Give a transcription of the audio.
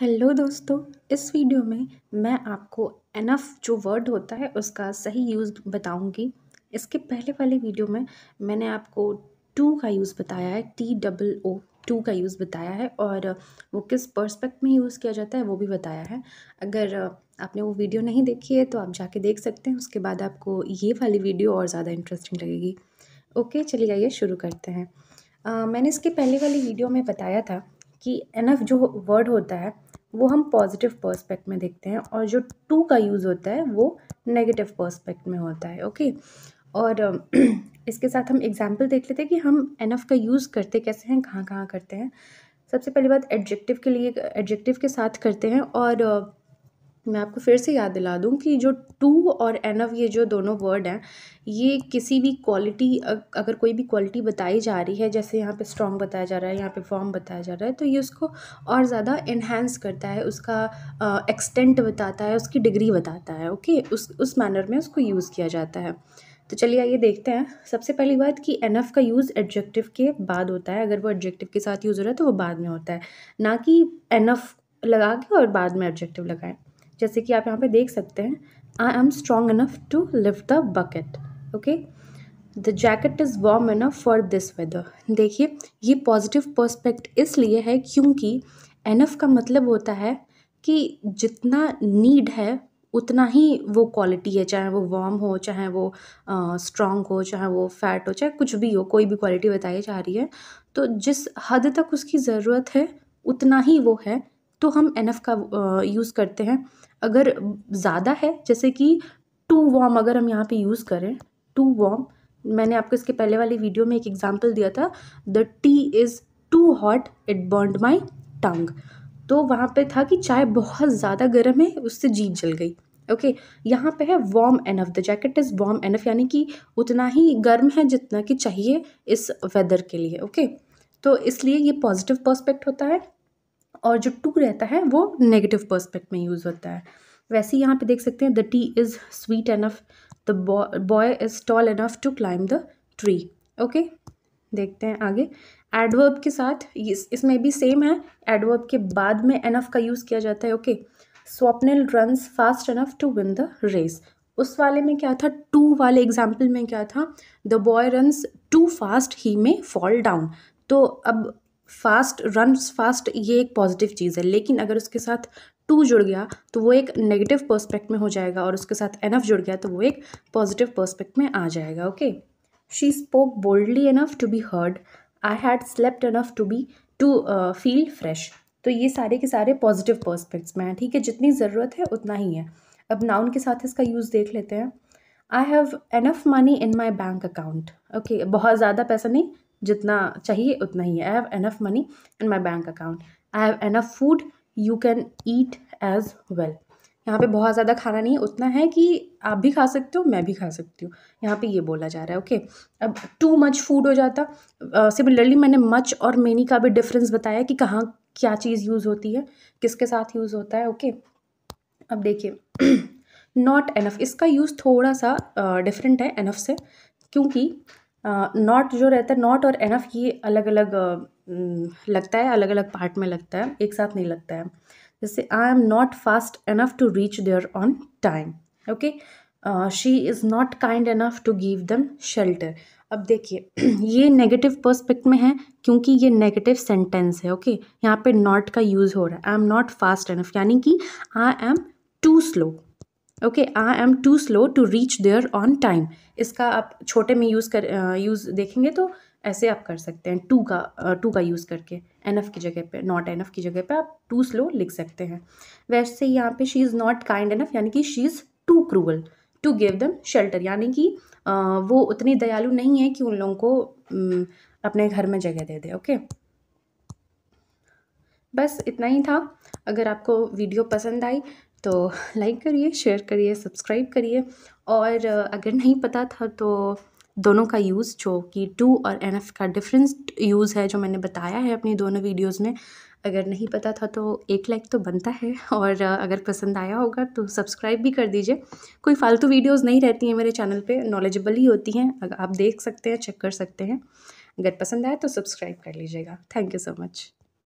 Hello दोस्तों इस video में मैं आपको एनफ जो वर्ड होता है उसका सही यूज़ बताऊंगी इसके पहले वाले वीडियो में मैंने आपको टू का यूज़ बताया है टी डबल ओ टू का यूज़ बताया है और वो किस पर्सपेक्ट में यूज़ किया जाता है वो भी बताया है अगर आपने वो वीडियो नहीं देखी है तो आप जाके देख सकते हैं उसके बाद आपको ये वाली वीडियो और ज़्यादा इंटरेस्टिंग लगेगी ओके चलिए आइए शुरू करते हैं आ, मैंने इसके पहले वाली वीडियो में बताया था कि एनफ जो वर्ड होता है वो हम पॉजिटिव पर्सपेक्ट में देखते हैं और जो टू का यूज़ होता है वो नेगेटिव पर्सपेक्ट में होता है ओके और इसके साथ हम एग्जाम्पल देख लेते हैं कि हम एनफ का यूज़ करते कैसे हैं कहाँ कहाँ करते हैं सबसे पहली बात एडजेक्टिव के लिए एडजेक्टिव के साथ करते हैं और मैं आपको फिर से याद दिला दूं कि जो टू और एन ऑफ ये जो दोनों वर्ड हैं ये किसी भी क्वालिटी अगर कोई भी क्वालिटी बताई जा रही है जैसे यहाँ पे स्ट्रॉन्ग बताया जा रहा है यहाँ पे फॉर्म बताया जा रहा है तो ये उसको और ज़्यादा इन्हेंस करता है उसका एक्सटेंट बताता है उसकी डिग्री बताता है ओके उस उस मैनर में उसको यूज़ किया जाता है तो चलिए आइए देखते हैं सबसे पहली बात कि एन एफ़ का यूज़ एडजेक्टिव के बाद होता है अगर वो एडजेक्टिव के साथ यूज़ हो रहा है तो वो बाद में होता है ना कि एन एफ लगा के और बाद में एडजेक्टिव लगाएं जैसे कि आप यहाँ पे देख सकते हैं I am strong enough to lift the bucket okay the jacket is warm enough for this weather देखिए ये पॉजिटिव पर्स्पेक्ट इसलिए है क्योंकि एनफ का मतलब होता है कि जितना नीड है उतना ही वो क्वालिटी है चाहे वो वार्म हो चाहे वो स्ट्रॉन्ग हो चाहे वो फैट हो चाहे कुछ भी हो कोई भी क्वालिटी बताई जा रही है तो जिस हद तक उसकी ज़रूरत है उतना ही वो है तो हम एफ का यूज़ करते हैं अगर ज़्यादा है जैसे कि टू वॉम अगर हम यहाँ पे यूज़ करें टू वॉम मैंने आपको इसके पहले वाली वीडियो में एक एग्जाम्पल दिया था the tea is too hot it burned my tongue तो वहाँ पे था कि चाय बहुत ज़्यादा गर्म है उससे जीत जल गई ओके okay, यहाँ पे है an enough the jacket is an enough यानी कि उतना ही गर्म है जितना कि चाहिए इस वेदर के लिए ओके okay? तो इसलिए ये पॉजिटिव पॉस्पेक्ट होता है और जो टू रहता है वो नेगेटिव पर्स्पेक्ट में यूज़ होता है वैसे ही यहाँ पे देख सकते हैं the tea is sweet enough the boy is tall enough to climb the tree okay देखते हैं आगे एडवर्ब के साथ इस, इसमें भी सेम है एडवर्ब के बाद में एनफ का यूज़ किया जाता है okay Swapnil runs fast enough to win the race उस वाले में क्या था टू वाले एग्जाम्पल में क्या था the boy runs too fast he may fall down तो अब फास्ट रन फास्ट ये एक पॉजिटिव चीज़ है लेकिन अगर उसके साथ टू जुड़ गया तो वो एक नेगेटिव पर्स्पेक्ट में हो जाएगा और उसके साथ एनफ जुड़ गया तो वो एक पॉजिटिव पर्स्पेक्ट में आ जाएगा okay she spoke boldly enough to be heard I had slept enough to be too feel fresh तो ये सारे के सारे पॉजिटिव पर्स्पेक्ट्स में हैं ठीक है जितनी ज़रूरत है उतना ही है अब नाउन के साथ इसका यूज़ देख लेते हैं I have enough money in my bank account okay बहुत ज़्यादा पैसा नहीं जितना चाहिए उतना ही I have enough money in my bank account I have enough food you can eat as well यहाँ पे बहुत ज़्यादा खाना नहीं है उतना है कि आप भी खा सकते हो मैं भी खा सकती हूँ यहाँ पे ये बोला जा रहा है ओके अब टू मच फूड हो जाता सिमिलरली uh, मैंने मच और मेनी का भी डिफरेंस बताया कि कहाँ क्या चीज़ यूज़ होती है किसके साथ यूज़ होता है ओके okay? अब देखिए नॉट एनफ इसका यूज़ थोड़ा सा डिफरेंट uh, है एनफ से क्योंकि नॉट जो रहता है नॉट और एनफ ये अलग अलग लगता है अलग अलग पार्ट में लगता है एक साथ नहीं लगता है जैसे I am not fast enough to reach there on time okay she is not kind enough to give them shelter अब देखिए ये नेगेटिव पर्स्पेक्ट में है क्योंकि ये नेगेटिव सेंटेंस है ओके okay? यहाँ पे नॉट का यूज़ हो रहा है I am not fast enough यानी कि I am too slow okay I am too slow to reach there on time इसका आप छोटे में यूज़ कर यूज़ देखेंगे तो ऐसे आप कर सकते हैं टू का टू का यूज़ करके एन एफ़ की जगह पे नॉट एन एफ़ की जगह पे आप टू स्लो लिख सकते हैं वैसे यहाँ पे she is not kind enough यानी कि she is too cruel to give them shelter यानी कि वो उतनी दयालु नहीं है कि उन लोगों को अपने घर में जगह दे दे ओके बस इतना ही था अगर आपको वीडियो पसंद आई तो लाइक करिए शेयर करिए सब्सक्राइब करिए और अगर नहीं पता था तो दोनों का यूज़ जो कि टू और एन एफ का डिफरेंस यूज़ है जो मैंने बताया है अपनी दोनों वीडियोज़ में अगर नहीं पता था तो एक लाइक तो बनता है और अगर पसंद आया होगा तो सब्सक्राइब भी कर दीजिए कोई फालतू वीडियोस नहीं रहती हैं मेरे चैनल पे नॉलेजेबल ही होती हैं अगर आप देख सकते हैं चेक कर सकते हैं अगर पसंद आया तो सब्सक्राइब कर लीजिएगा थैंक यू सो मच